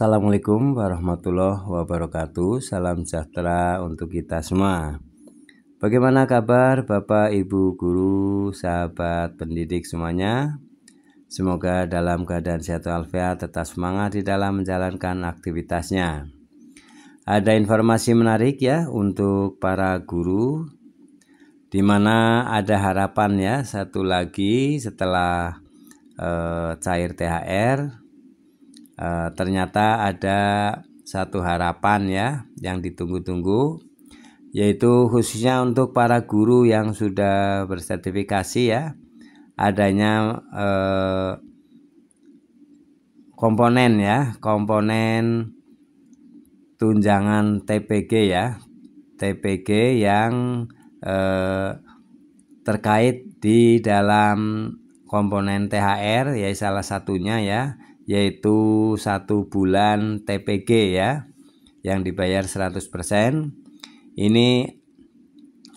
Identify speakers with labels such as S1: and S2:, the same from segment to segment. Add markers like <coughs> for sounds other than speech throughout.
S1: Assalamualaikum warahmatullahi wabarakatuh. Salam sejahtera untuk kita semua. Bagaimana kabar Bapak, Ibu, guru, sahabat pendidik semuanya? Semoga dalam keadaan sehat walafiat tetap semangat di dalam menjalankan aktivitasnya. Ada informasi menarik ya untuk para guru di mana ada harapan ya satu lagi setelah e, cair THR e, ternyata ada satu harapan ya yang ditunggu-tunggu yaitu khususnya untuk para guru yang sudah bersertifikasi ya adanya e, komponen ya komponen tunjangan TPG ya TPG yang eh, terkait di dalam komponen THR ya salah satunya ya yaitu satu bulan TPG ya yang dibayar 100% ini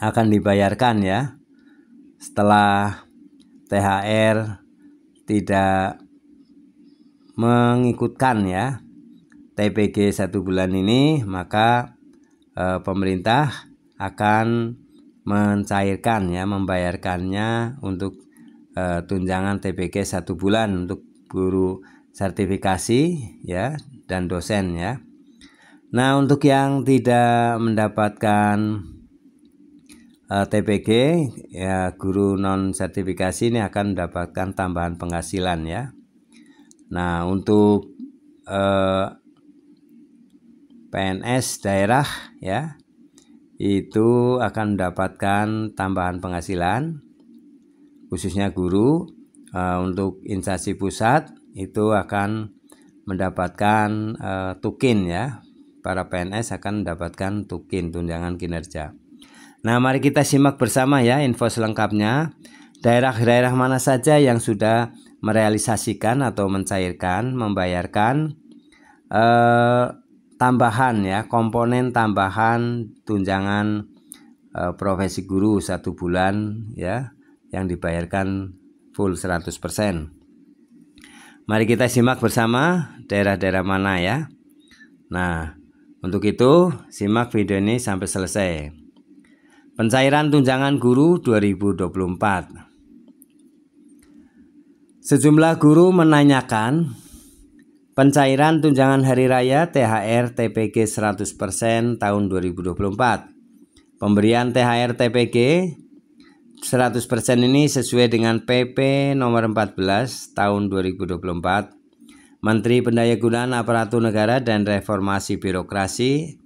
S1: akan dibayarkan ya setelah THR tidak mengikutkan ya TPG satu bulan ini maka e, pemerintah akan mencairkan ya membayarkannya untuk e, tunjangan TPG satu bulan untuk guru sertifikasi ya dan dosen ya. Nah, untuk yang tidak mendapatkan uh, e, TPG ya guru non sertifikasi ini akan mendapatkan tambahan penghasilan ya. Nah, untuk uh, e, PNS daerah ya itu akan mendapatkan tambahan penghasilan khususnya guru uh, untuk instansi pusat itu akan mendapatkan uh, eh, tukin ya. Para PNS akan mendapatkan tukin tunjangan kinerja. Nah, mari kita simak bersama ya info selengkapnya. Daerah-daerah mana saja yang sudah merealisasikan atau mencairkan, membayarkan eh, tambahan ya, komponen tambahan tunjangan eh, profesi guru satu bulan ya, yang dibayarkan full 100%. Mari kita simak bersama daerah-daerah mana ya. Nah, untuk itu simak video ini sampai selesai. Pencairan tunjangan guru 2024. Sejumlah guru menanyakan pencairan tunjangan hari raya THR TPG 100% tahun 2024. Pemberian THR TPG 100% ini sesuai dengan PP nomor 14 tahun 2024 Menteri Pendaya Gunaan Aparatur Negara dan Reformasi Birokrasi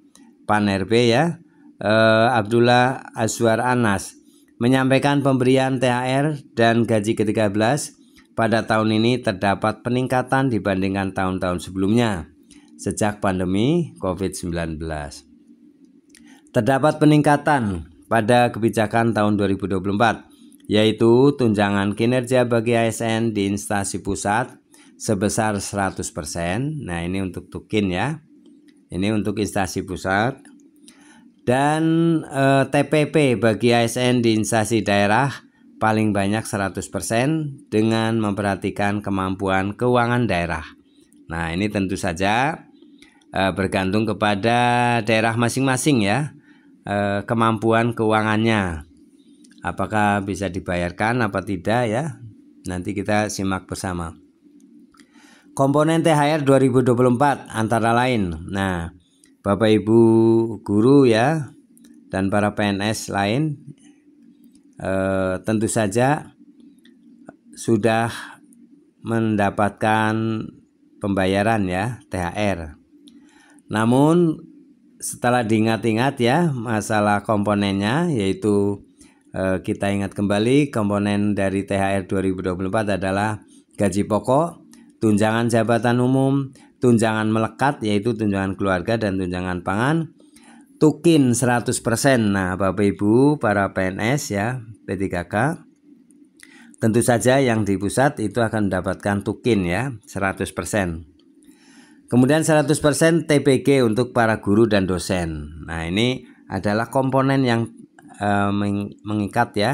S1: Pan RB ya eh, Abdullah Azwar Anas menyampaikan pemberian THR dan gaji ke-13 pada tahun ini terdapat peningkatan dibandingkan tahun-tahun sebelumnya sejak pandemi COVID-19. Terdapat peningkatan pada kebijakan tahun 2024, yaitu tunjangan kinerja bagi ASN di instansi pusat sebesar 100%. Nah, ini untuk tukin ya. Ini untuk instansi pusat. Dan eh, TPP bagi ASN di instansi daerah paling banyak 100% dengan memperhatikan kemampuan keuangan daerah. Nah, ini tentu saja eh, bergantung kepada daerah masing-masing ya. Eh, kemampuan keuangannya apakah bisa dibayarkan apa tidak ya nanti kita simak bersama komponen THR 2024 antara lain nah Bapak Ibu guru ya dan para PNS lain eh, tentu saja sudah mendapatkan pembayaran ya THR namun setelah diingat-ingat ya masalah komponennya yaitu eh, kita ingat kembali komponen dari THR 2024 adalah gaji pokok, tunjangan jabatan umum, tunjangan melekat yaitu tunjangan keluarga dan tunjangan pangan, tukin 100%. Nah, Bapak Ibu para PNS ya, P3K tentu saja yang di pusat itu akan mendapatkan tukin ya 100% Kemudian 100% TPG untuk para guru dan dosen. Nah, ini adalah komponen yang eh, mengikat ya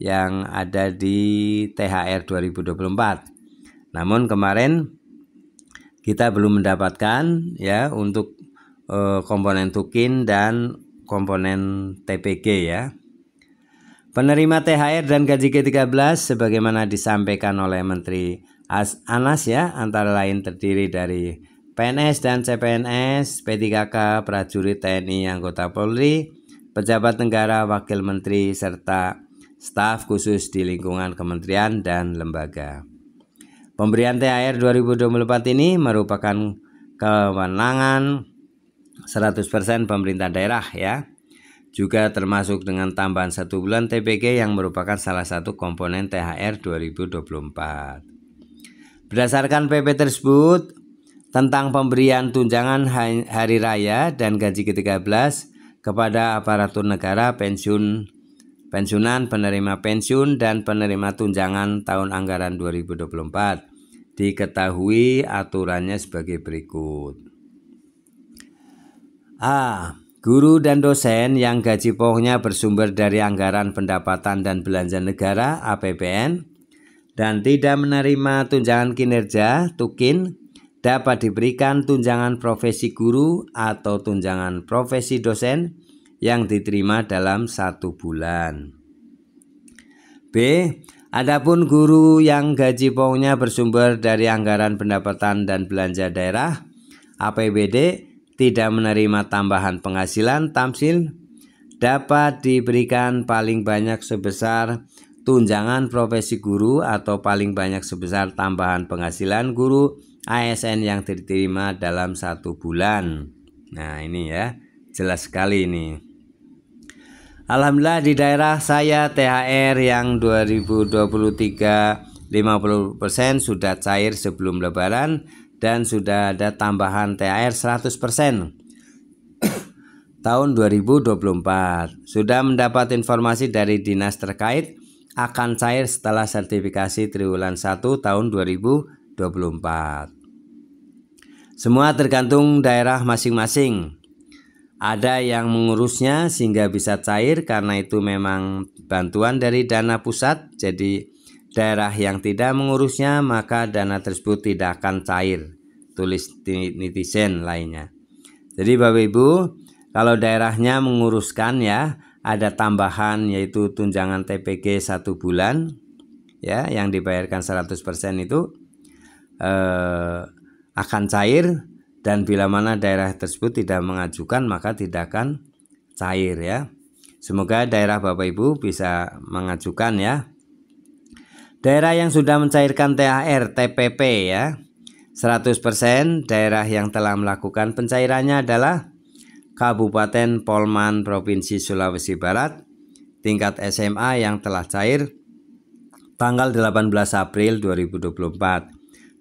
S1: yang ada di THR 2024. Namun kemarin kita belum mendapatkan ya untuk eh, komponen tukin dan komponen TPG ya. Penerima THR dan gaji ke-13 sebagaimana disampaikan oleh Menteri Anas ya antara lain terdiri dari PNS dan CPNS, P3K, prajurit TNI, anggota Polri, pejabat negara, wakil menteri, serta staf khusus di lingkungan kementerian dan lembaga. Pemberian THR 2024 ini merupakan kewenangan 100% pemerintah daerah ya. Juga termasuk dengan tambahan satu bulan TPG yang merupakan salah satu komponen THR 2024. Berdasarkan PP tersebut, tentang pemberian tunjangan hari raya dan gaji ke-13 kepada aparatur negara pensiun pensiunan penerima pensiun dan penerima tunjangan tahun anggaran 2024 diketahui aturannya sebagai berikut A. Guru dan dosen yang gaji pokoknya bersumber dari anggaran pendapatan dan belanja negara APBN dan tidak menerima tunjangan kinerja TUKIN dapat diberikan tunjangan profesi guru atau tunjangan profesi dosen yang diterima dalam satu bulan. B. Adapun guru yang gaji pokoknya bersumber dari anggaran pendapatan dan belanja daerah APBD tidak menerima tambahan penghasilan tamsil dapat diberikan paling banyak sebesar tunjangan profesi guru atau paling banyak sebesar tambahan penghasilan guru ASN yang diterima dalam satu bulan. Nah ini ya jelas sekali ini. Alhamdulillah di daerah saya THR yang 2023 50% sudah cair sebelum lebaran dan sudah ada tambahan THR 100% <coughs> tahun 2024. Sudah mendapat informasi dari dinas terkait akan cair setelah sertifikasi triwulan 1 tahun 2024. 2024. Semua tergantung daerah masing-masing. Ada yang mengurusnya sehingga bisa cair karena itu memang bantuan dari dana pusat. Jadi daerah yang tidak mengurusnya maka dana tersebut tidak akan cair. Tulis netizen lainnya. Jadi Bapak Ibu, kalau daerahnya menguruskan ya, ada tambahan yaitu tunjangan TPG satu bulan ya yang dibayarkan 100% itu eh, akan cair dan bila mana daerah tersebut tidak mengajukan maka tidak akan cair ya. Semoga daerah Bapak Ibu bisa mengajukan ya. Daerah yang sudah mencairkan THR TPP ya. 100% daerah yang telah melakukan pencairannya adalah Kabupaten Polman Provinsi Sulawesi Barat tingkat SMA yang telah cair tanggal 18 April 2024.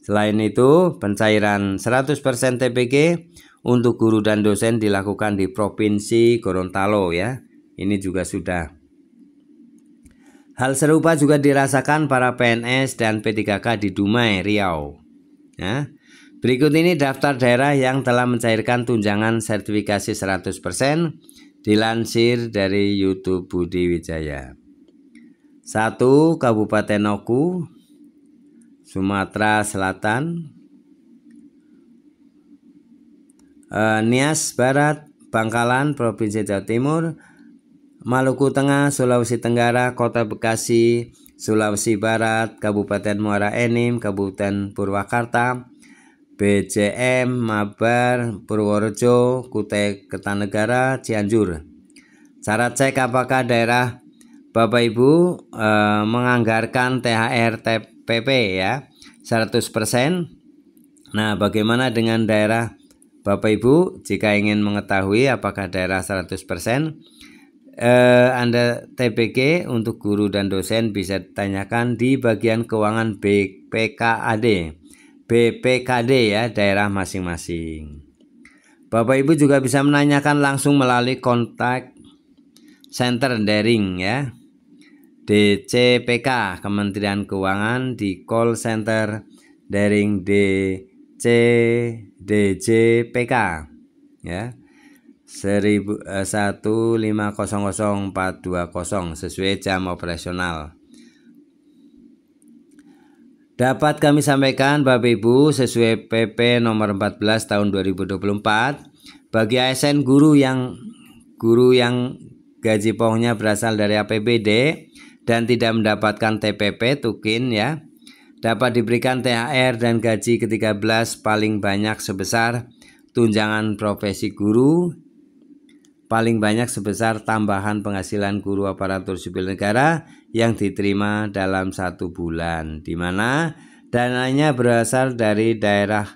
S1: Selain itu, pencairan 100% TPG untuk guru dan dosen dilakukan di Provinsi Gorontalo ya. Ini juga sudah. Hal serupa juga dirasakan para PNS dan P3K di Dumai, Riau. Ya. Berikut ini daftar daerah yang telah mencairkan tunjangan sertifikasi 100% dilansir dari YouTube Budi Wijaya. 1. Kabupaten Noku Sumatera Selatan, eh, Nias Barat, Bangkalan, Provinsi Jawa Timur, Maluku Tengah, Sulawesi Tenggara, Kota Bekasi, Sulawesi Barat, Kabupaten Muara Enim, Kabupaten Purwakarta, BCM, Mabar, Purworejo, Kutai Kertanegara, Cianjur. Cara cek apakah daerah Bapak Ibu eh, menganggarkan THR TEP PP ya 100% nah bagaimana dengan daerah Bapak Ibu jika ingin mengetahui apakah daerah 100% eh, Anda TPK untuk guru dan dosen bisa ditanyakan di bagian keuangan BPKAD BPKD ya daerah masing-masing Bapak Ibu juga bisa menanyakan langsung melalui kontak center daring ya DCPK Kementerian Keuangan di call center daring DC DJPK ya 1500420 eh, sesuai jam operasional. Dapat kami sampaikan Bapak Ibu sesuai PP nomor 14 tahun 2024 bagi ASN guru yang guru yang gaji pokoknya berasal dari APBD dan tidak mendapatkan TPP tukin ya dapat diberikan THR dan gaji ke-13 paling banyak sebesar tunjangan profesi guru paling banyak sebesar tambahan penghasilan guru aparatur sipil negara yang diterima dalam satu bulan di mana dananya berasal dari daerah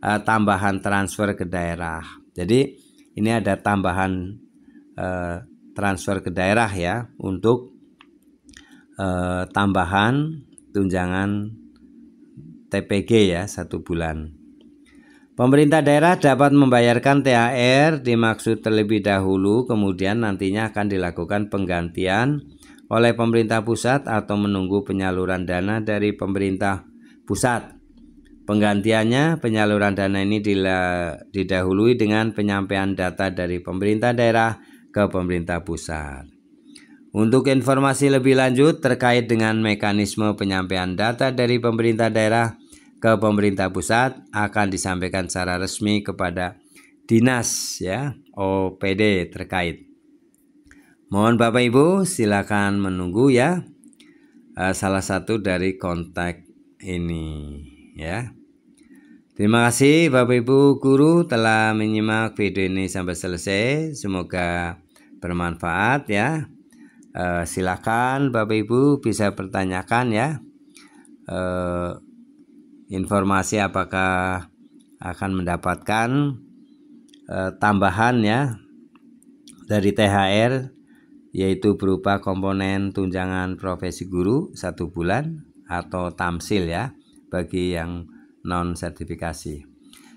S1: eh, tambahan transfer ke daerah jadi ini ada tambahan eh, transfer ke daerah ya untuk eh, tambahan tunjangan TPG ya satu bulan. Pemerintah daerah dapat membayarkan THR dimaksud terlebih dahulu, kemudian nantinya akan dilakukan penggantian oleh pemerintah pusat atau menunggu penyaluran dana dari pemerintah pusat. Penggantiannya, penyaluran dana ini didahului dengan penyampaian data dari pemerintah daerah ke pemerintah pusat. Untuk informasi lebih lanjut terkait dengan mekanisme penyampaian data dari pemerintah daerah ke pemerintah pusat akan disampaikan secara resmi kepada dinas ya OPD terkait. Mohon Bapak Ibu silakan menunggu ya eh, salah satu dari kontak ini ya. Terima kasih Bapak Ibu guru telah menyimak video ini sampai selesai. Semoga bermanfaat ya. E, silakan Bapak Ibu bisa pertanyakan ya e, informasi apakah akan mendapatkan e, tambahan ya dari THR yaitu berupa komponen tunjangan profesi guru satu bulan atau tamsil ya bagi yang non sertifikasi.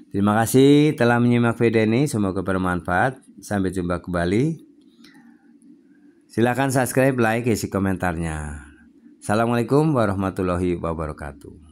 S1: Terima kasih telah menyimak video ini, semoga bermanfaat. Sampai jumpa kembali. Silahkan subscribe, like, isi komentarnya. Assalamualaikum warahmatullahi wabarakatuh.